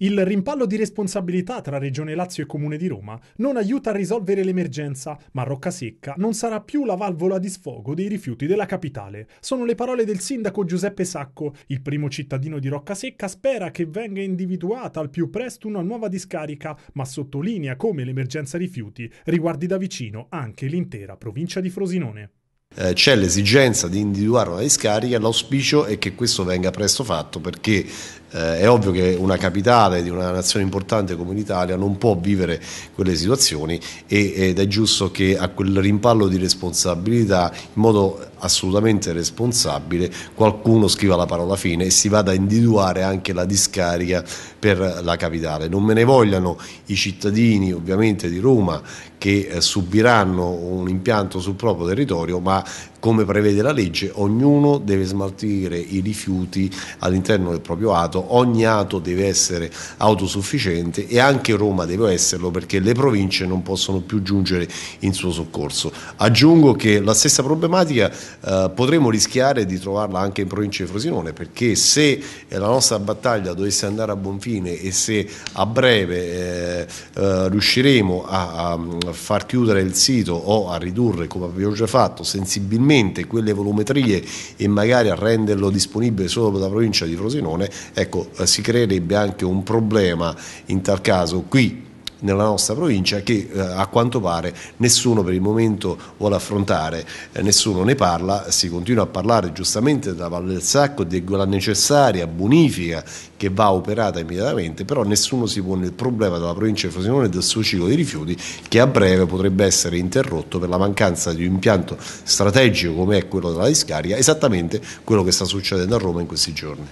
Il rimpallo di responsabilità tra Regione Lazio e Comune di Roma non aiuta a risolvere l'emergenza, ma Roccasecca non sarà più la valvola di sfogo dei rifiuti della capitale. Sono le parole del sindaco Giuseppe Sacco. Il primo cittadino di Roccasecca spera che venga individuata al più presto una nuova discarica, ma sottolinea come l'emergenza rifiuti riguardi da vicino anche l'intera provincia di Frosinone. Eh, c'è l'esigenza di individuare una discarica, l'auspicio è che questo venga presto fatto perché eh, è ovvio che una capitale di una nazione importante come l'Italia non può vivere quelle situazioni ed è giusto che a quel rimpallo di responsabilità in modo assolutamente responsabile qualcuno scriva la parola fine e si vada a individuare anche la discarica per la capitale. Non me ne vogliano i cittadini ovviamente di Roma che eh, subiranno un impianto sul proprio territorio, ma come prevede la legge, ognuno deve smaltire i rifiuti all'interno del proprio ato, ogni ato deve essere autosufficiente e anche Roma deve esserlo perché le province non possono più giungere in suo soccorso. Aggiungo che la stessa problematica eh, potremmo rischiare di trovarla anche in provincia di Frosinone perché se la nostra battaglia dovesse andare a buon fine e se a breve eh, eh, riusciremo a, mm, a, far chiudere il sito o a ridurre, come abbiamo già fatto, sensibilmente quelle volumetrie e magari a renderlo disponibile solo per la provincia di Frosinone, ecco, eh, si creerebbe anche un problema in tal caso qui nella nostra provincia che eh, a quanto pare nessuno per il momento vuole affrontare, eh, nessuno ne parla, si continua a parlare giustamente della Valle del Sacco, di quella necessaria bonifica che va operata immediatamente, però nessuno si pone il problema della provincia di Frosinone e del suo ciclo di rifiuti che a breve potrebbe essere interrotto per la mancanza di un impianto strategico come è quello della discarica, esattamente quello che sta succedendo a Roma in questi giorni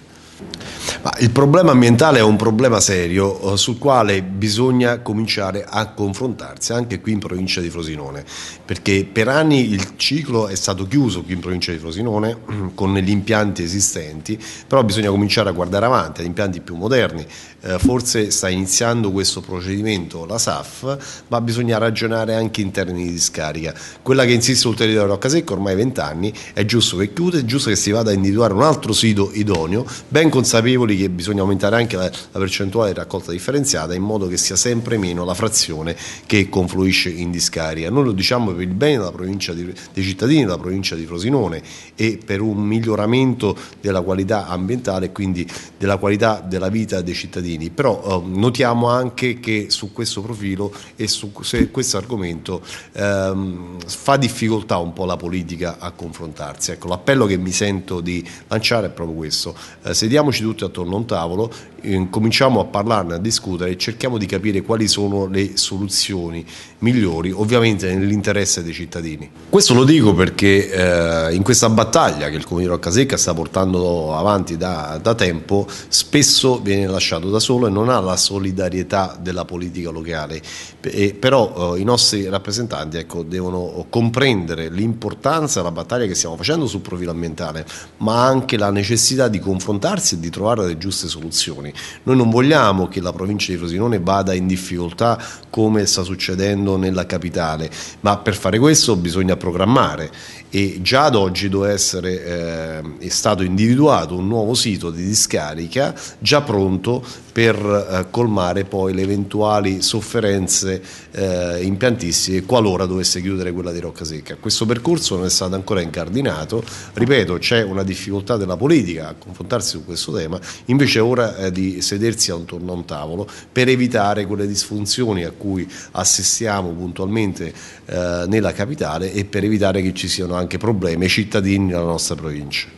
il problema ambientale è un problema serio eh, sul quale bisogna cominciare a confrontarsi anche qui in provincia di Frosinone, perché per anni il ciclo è stato chiuso qui in provincia di Frosinone con gli impianti esistenti, però bisogna cominciare a guardare avanti agli impianti più moderni. Eh, forse sta iniziando questo procedimento la SAF, ma bisogna ragionare anche in termini di scarica. Quella che insiste sul territorio Roccasecco ormai 20 anni è giusto che chiude, è giusto che si vada a individuare un altro sito idoneo, ben ben consapevoli che bisogna aumentare anche la, la percentuale di raccolta differenziata in modo che sia sempre meno la frazione che confluisce in discarica. Noi lo diciamo per il bene della provincia di, dei cittadini della provincia di Frosinone e per un miglioramento della qualità ambientale e quindi della qualità della vita dei cittadini. Però eh, notiamo anche che su questo profilo e su questo argomento ehm, fa difficoltà un po' la politica a confrontarsi. Ecco, l'appello che mi sento di lanciare è proprio questo. Eh, sediamoci tutti attorno a un tavolo, eh, cominciamo a parlarne, a discutere e cerchiamo di capire quali sono le soluzioni migliori, ovviamente nell'interesse dei cittadini. Questo lo dico perché eh, in questa battaglia che il Comune di Roccasecca sta portando avanti da, da tempo, spesso viene lasciato da solo e non ha la solidarietà della politica locale, e, però eh, i nostri rappresentanti ecco, devono comprendere l'importanza della battaglia che stiamo facendo sul profilo ambientale, ma anche la necessità di confrontarsi confrontarsi e di trovare le giuste soluzioni. Noi non vogliamo che la provincia di Frosinone vada in difficoltà come sta succedendo nella capitale, ma per fare questo bisogna programmare e già ad oggi deve essere, eh, è stato individuato un nuovo sito di discarica già pronto per eh, colmare poi le eventuali sofferenze eh, impiantistiche qualora dovesse chiudere quella di Roccasecca. Questo percorso non è stato ancora incardinato, ripeto c'è una difficoltà della politica a confrontarsi su questo questo tema, invece è ora eh, di sedersi attorno a un tavolo per evitare quelle disfunzioni a cui assistiamo puntualmente eh, nella capitale e per evitare che ci siano anche problemi ai cittadini della nostra provincia.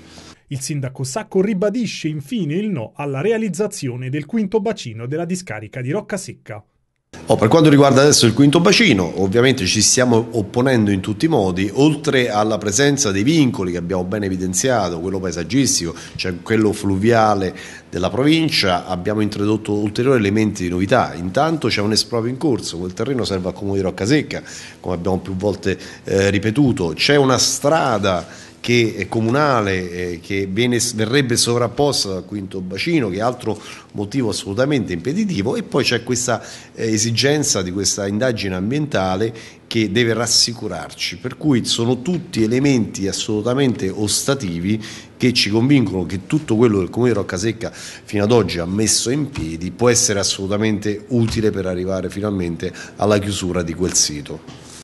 Il sindaco Sacco ribadisce infine il no alla realizzazione del quinto bacino della discarica di Roccasecca. Oh, per quanto riguarda adesso il quinto bacino, ovviamente ci stiamo opponendo in tutti i modi, oltre alla presenza dei vincoli che abbiamo ben evidenziato, quello paesaggistico, cioè quello fluviale della provincia, abbiamo introdotto ulteriori elementi di novità. Intanto c'è un esproprio in corso, quel terreno serve a Comune di Roccasecca, come abbiamo più volte eh, ripetuto, c'è una strada che è comunale eh, che viene, verrebbe sovrapposta dal quinto bacino, che è altro motivo assolutamente impeditivo, e poi c'è questa eh, esigenza di questa indagine ambientale che deve rassicurarci, per cui sono tutti elementi assolutamente ostativi che ci convincono che tutto quello che il Comune di Roccasecca fino ad oggi ha messo in piedi può essere assolutamente utile per arrivare finalmente alla chiusura di quel sito.